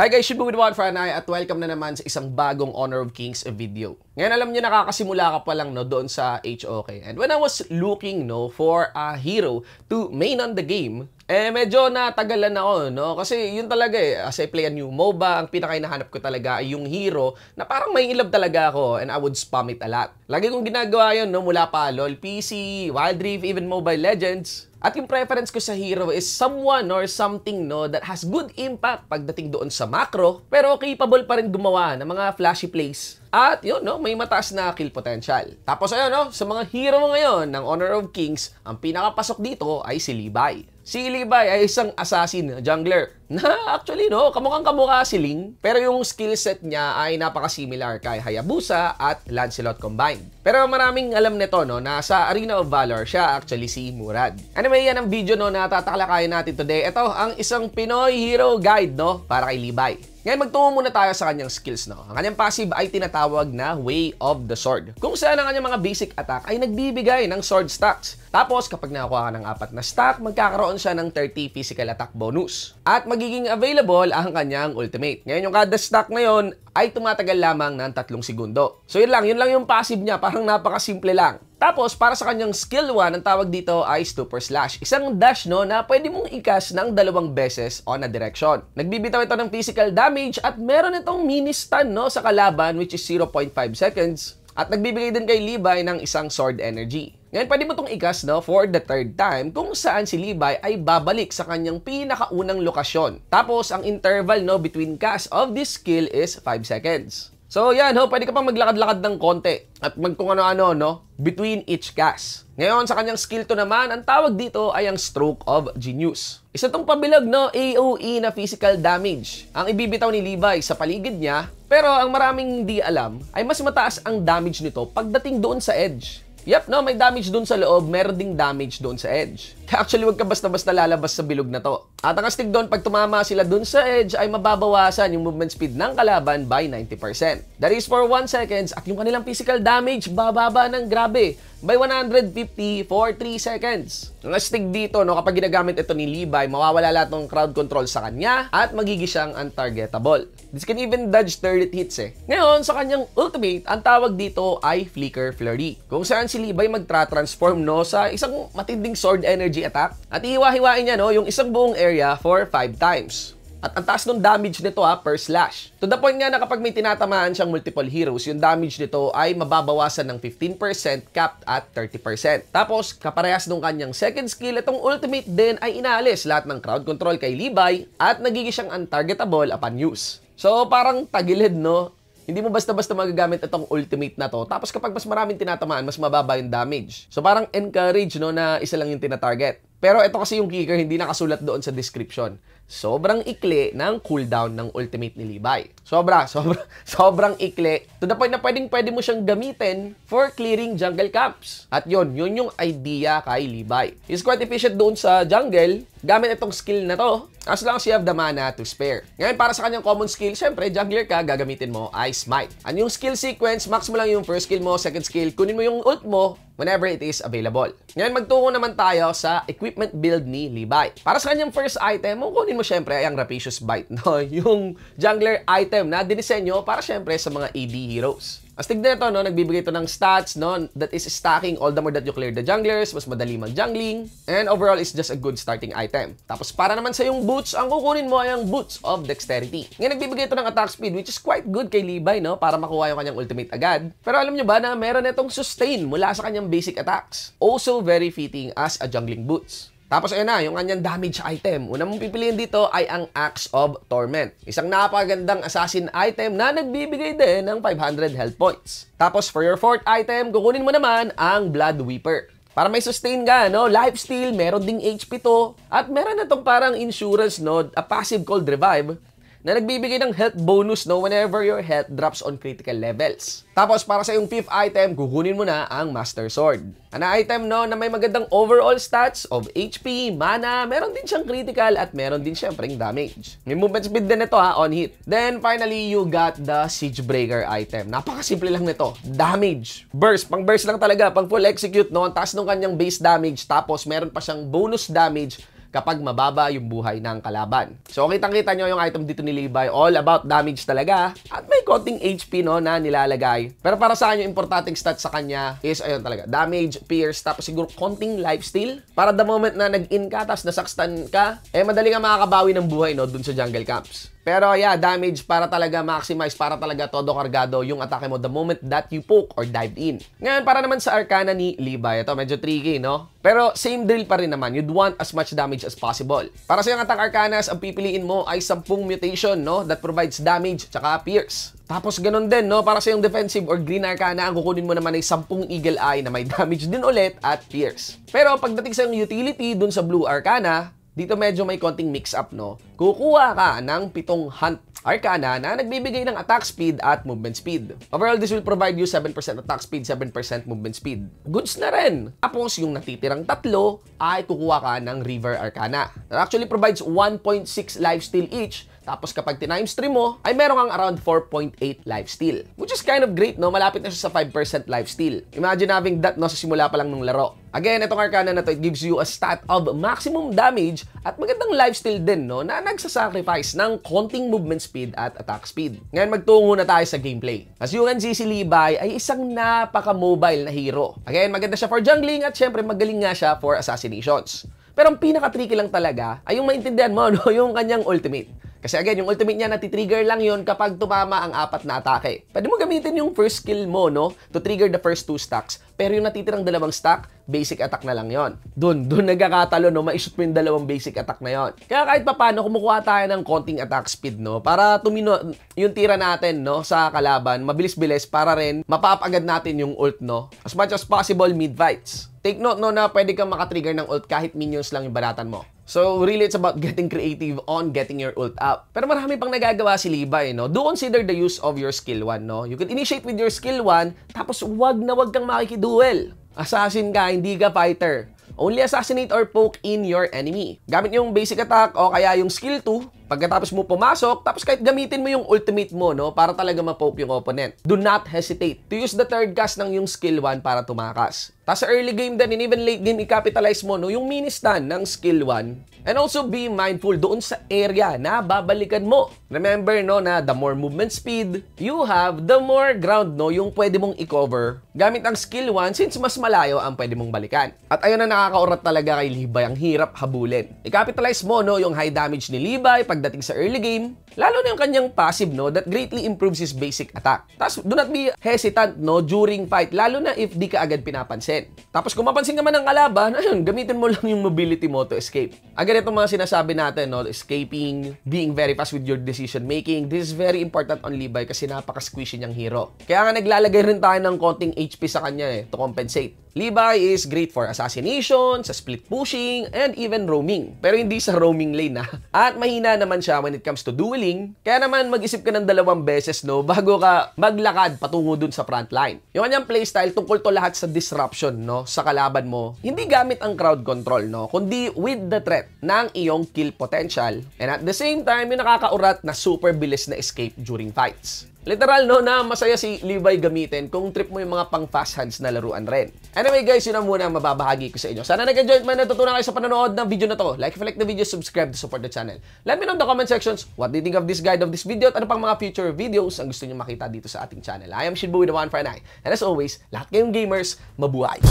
Hi guys, Shibu with One Fran at welcome na naman sa isang bagong Honor of Kings video. Ngayon, alam niyo nakakasimula ka pa lang no, doon sa HOK. And when I was looking no, for a hero to main on the game, eh medyo natagalan ako no kasi yun talaga eh as I play a new MOBA ang pinaka hinahanap ko talaga ay yung hero na parang may ilab talaga ako and I would spam it a lot. Lagi kong ginagawa yun no mula pa LoL PC, Wild Rift, even Mobile Legends. At yung preference ko sa hero is someone or something no that has good impact pagdating doon sa macro pero capable pa rin gumawa ng mga flashy plays at yun, no, may mataas na kill potential. Tapos ayun, no, sa mga hero ngayon ng Honor of Kings, ang pinakapasok dito ay si Levi. Si Levi ay isang assassin jungler na actually no, kamukhang kamukha si Ling, pero yung skill set niya ay napaka-similar kay Hayabusa at Lancelot combined. Pero maraming alam nito no na sa Arena of Valor siya actually si Murad. Anyway, yan ang video no na tataklakayin natin today. Ito ang isang Pinoy hero guide no para kay Libay. Ngayon magtungo muna tayo sa kanyang skills no. Ang kanyang passive ay tinatawag na Way of the Sword. Kung saan ang kanyang mga basic attack ay nagbibigay ng sword stacks. Tapos kapag nakakuha ka ng apat na stack, magkakaroon siya ng 30 physical attack bonus. At mag magiging available ang kanyang ultimate. Ngayon, yung kada stock na yon ay tumatagal lamang ng 3 segundo. So yun lang, yun lang yung passive niya, parang napakasimple lang. Tapos, para sa kanyang skill 1, ang tawag dito ay super slash. Isang dash no na pwede mong ikas ng dalawang beses on a direction. Nagbibitaw ito ng physical damage at meron itong mini stun no sa kalaban which is 0.5 seconds. At nagbibigay din kay Levi ng isang sword energy. Ngayon, pwede mo itong ikas no, for the third time kung saan si Levi ay babalik sa kanyang pinakaunang lokasyon. Tapos, ang interval no, between cast of this skill is 5 seconds. So yan ho, pwede ka pang maglakad-lakad ng konti at mag ano-ano no, between each cast. Ngayon sa kanyang skill to naman, ang tawag dito ay ang stroke of genius. Isa tong pabilog no, AOE na physical damage. Ang ibibitaw ni Levi sa paligid niya, pero ang maraming hindi alam ay mas mataas ang damage nito pagdating doon sa edge. Yep, no, may damage doon sa loob, meron ding damage doon sa edge. Actually, wag ka basta-basta lalabas sa bilog na to. At ang astig doon, pag tumama sila doon sa edge, ay mababawasan yung movement speed ng kalaban by 90%. That is for 1 seconds at yung kanilang physical damage bababa ng grabe by 150 for 3 seconds. Ang astig dito, no, kapag ginagamit ito ni Levi, mawawala lahat ng crowd control sa kanya at magigi siyang untargetable. This can even dodge 30 hits eh. Ngayon, sa kanyang ultimate, ang tawag dito ay Flicker Flurry. Kung saan si Levi magtra-transform no, sa isang matinding sword energy attack. At iiwa-hiwain niya no, yung isang buong area for 5 times. At ang taas ng damage nito ha, ah, per slash. To the point nga na kapag may tinatamaan siyang multiple heroes, yung damage nito ay mababawasan ng 15% capped at 30%. Tapos, kaparehas nung kanyang second skill, itong ultimate din ay inalis lahat ng crowd control kay Levi at nagiging siyang untargetable upon use. So, parang tagilid, no? Hindi mo basta-basta magagamit itong ultimate na to. Tapos kapag mas maraming tinatamaan, mas mababa yung damage. So parang encourage no na isa lang yung tinatarget. Pero ito kasi yung kicker hindi nakasulat doon sa description. Sobrang ikli ng cooldown ng ultimate ni Levi. Sobra, sobra, sobrang ikli. To the point na pwedeng pwede mo siyang gamitin for clearing jungle camps. At yon yun yung idea kay Levi. He's quite efficient doon sa jungle gamit itong skill na to as long as you have the mana to spare. Ngayon, para sa kanyang common skill, syempre, jungler ka, gagamitin mo Ice Might. And yung skill sequence, max mo lang yung first skill mo, second skill, kunin mo yung ult mo whenever it is available. Ngayon, magtungo naman tayo sa equipment build ni Levi. Para sa kanyang first item, kunin mo syempre ay ang Rapacious Bite, no? yung jungler item na dinisenyo para syempre sa mga AD e heroes. Astig na ito, no? nagbibigay ito ng stats no? that is stacking all the more that you clear the junglers, mas madali mag-jungling, and overall is just a good starting item. Tapos para naman sa yung boots, ang kukunin mo ay ang Boots of Dexterity. Ngayon nagbibigay ito ng attack speed which is quite good kay Levi no? para makuha yung kanyang ultimate agad. Pero alam nyo ba na meron itong sustain mula sa kanyang basic attacks? Also very fitting as a jungling boots. Tapos ayun na, yung kanyang damage item. Una mong pipiliin dito ay ang Axe of Torment. Isang napagandang assassin item na nagbibigay din ng 500 health points. Tapos for your fourth item, kukunin mo naman ang Blood Weeper. Para may sustain ka, no? Lifesteal, meron ding HP to. At meron na tong parang insurance, no? A passive cold revive na nagbibigay ng health bonus no whenever your health drops on critical levels. Tapos para sa yung fifth item, gugunin mo na ang Master Sword. Ano item no na may magandang overall stats of HP, mana, meron din siyang critical at meron din siyempreng damage. May movement speed din ito ha on hit. Then finally, you got the Siege Breaker item. Napakasimple lang nito. Damage. Burst. Pang burst lang talaga. Pang full execute no. Ang taas ng kanyang base damage. Tapos meron pa siyang bonus damage kapag mababa yung buhay ng kalaban. So kitang-kita nyo yung item dito ni Levi, all about damage talaga. At may konting HP no na nilalagay. Pero para sa kanya, yung importanteng stat sa kanya is ayun talaga, damage, pierce, tapos siguro konting lifesteal. Para the moment na nag-in ka, tapos nasakstan ka, eh madali ka makakabawi ng buhay no dun sa jungle camps. Pero yeah, damage para talaga maximize, para talaga todo kargado yung atake mo the moment that you poke or dive in. Ngayon, para naman sa arcana ni Levi, ito medyo tricky, no? Pero same drill pa rin naman, you'd want as much damage as possible. Para sa yung attack arcanas, ang pipiliin mo ay 10 mutation, no? That provides damage, tsaka pierce. Tapos ganun din, no? Para sa yung defensive or green arcana, ang kukunin mo naman ay 10 eagle eye na may damage din ulit at pierce. Pero pagdating sa yung utility dun sa blue arcana, dito medyo may konting mix-up, no? Kukuha ka ng pitong hunt arcana na nagbibigay ng attack speed at movement speed. Overall, this will provide you 7% attack speed, 7% movement speed. Goods na rin! Tapos, yung natitirang tatlo ay kukuha ka ng River Arcana. That actually provides 1.6 lifesteal each tapos kapag tinimes 3 mo, ay meron kang around 4.8 lifesteal. Which is kind of great, no? Malapit na siya sa 5% lifesteal. Imagine having that, no? Sa simula pa lang ng laro. Again, itong arcana na to, it gives you a stat of maximum damage at magandang lifesteal din no, na nagsasacrifice ng konting movement speed at attack speed. Ngayon, magtungo na tayo sa gameplay. As you can see, si Levi ay isang napaka-mobile na hero. Again, maganda siya for jungling at syempre magaling nga siya for assassinations. Pero ang pinaka-tricky lang talaga ay yung maintindihan mo, no, yung kanyang ultimate. Kasi again, yung ultimate niya natitrigger lang yon kapag tumama ang apat na atake. Pwede mo gamitin yung first skill mo, no? To trigger the first two stacks. Pero yung natitirang dalawang stack, basic attack na lang yon. Doon, doon nagkakatalo, no? Maishoot mo yung dalawang basic attack na yon. Kaya kahit papano, kumukuha tayo ng konting attack speed, no? Para tumino yung tira natin, no? Sa kalaban, mabilis-bilis para rin mapapagad natin yung ult, no? As much as possible, mid-fights. Take note, no? Na pwede kang makatrigger ng ult kahit minions lang yung baratan mo. So, really, it's about getting creative on getting your ult up. Pero marami pang nagagawa si Levi, no? Do consider the use of your skill 1, no? You can initiate with your skill 1, tapos wag na wag kang makikiduel. Assassin ka, hindi ka fighter. Only assassinate or poke in your enemy. Gamit yung basic attack o kaya yung skill 2 Pagkatapos mo pumasok, tapos kahit gamitin mo yung ultimate mo, no, para talaga ma-poke yung opponent. Do not hesitate to use the third cast ng yung skill 1 para tumakas. Tapos sa early game din, and even late game, i-capitalize mo no, yung mini stun ng skill 1. And also be mindful doon sa area na babalikan mo. Remember no, na the more movement speed you have, the more ground no, yung pwede mong i-cover gamit ang skill 1 since mas malayo ang pwede mong balikan. At ayun na nakakaurat talaga kay Levi, ang hirap habulin. I-capitalize mo no, yung high damage ni Levi, pag pagdating sa early game, lalo na yung kanyang passive no that greatly improves his basic attack. Tapos do not be hesitant no during fight lalo na if di ka agad pinapansin. Tapos kung mapansin ka man ng kalaban, ayun, gamitin mo lang yung mobility mo to escape. Agad itong mga sinasabi natin no, escaping, being very fast with your decision making. This is very important on Levi kasi napaka-squishy niyang hero. Kaya nga naglalagay rin tayo ng konting HP sa kanya eh to compensate. Levi is great for assassination, sa split pushing, and even roaming. Pero hindi sa roaming lane na. Ah. At mahina naman siya when it comes to dueling. Kaya naman mag-isip ka ng dalawang beses no bago ka maglakad patungo dun sa front line. Yung kanyang playstyle tungkol to lahat sa disruption no sa kalaban mo. Hindi gamit ang crowd control no kundi with the threat ng iyong kill potential. And at the same time, yung nakakaurat na super bilis na escape during fights. Literal no na masaya si Levi gamitin kung trip mo yung mga pang fast hands na laruan rin. Anyway guys, yun ang muna ang mababahagi ko sa inyo. Sana nag-enjoy at man natutunan kayo sa panonood ng video na to. Like if you like the video, subscribe to support the channel. Let me know in the comment sections what do you think of this guide of this video at ano pang mga future videos ang gusto niyo makita dito sa ating channel. I am Shinbu with the One for Nine. And as always, lahat kayong gamers, mabuhay!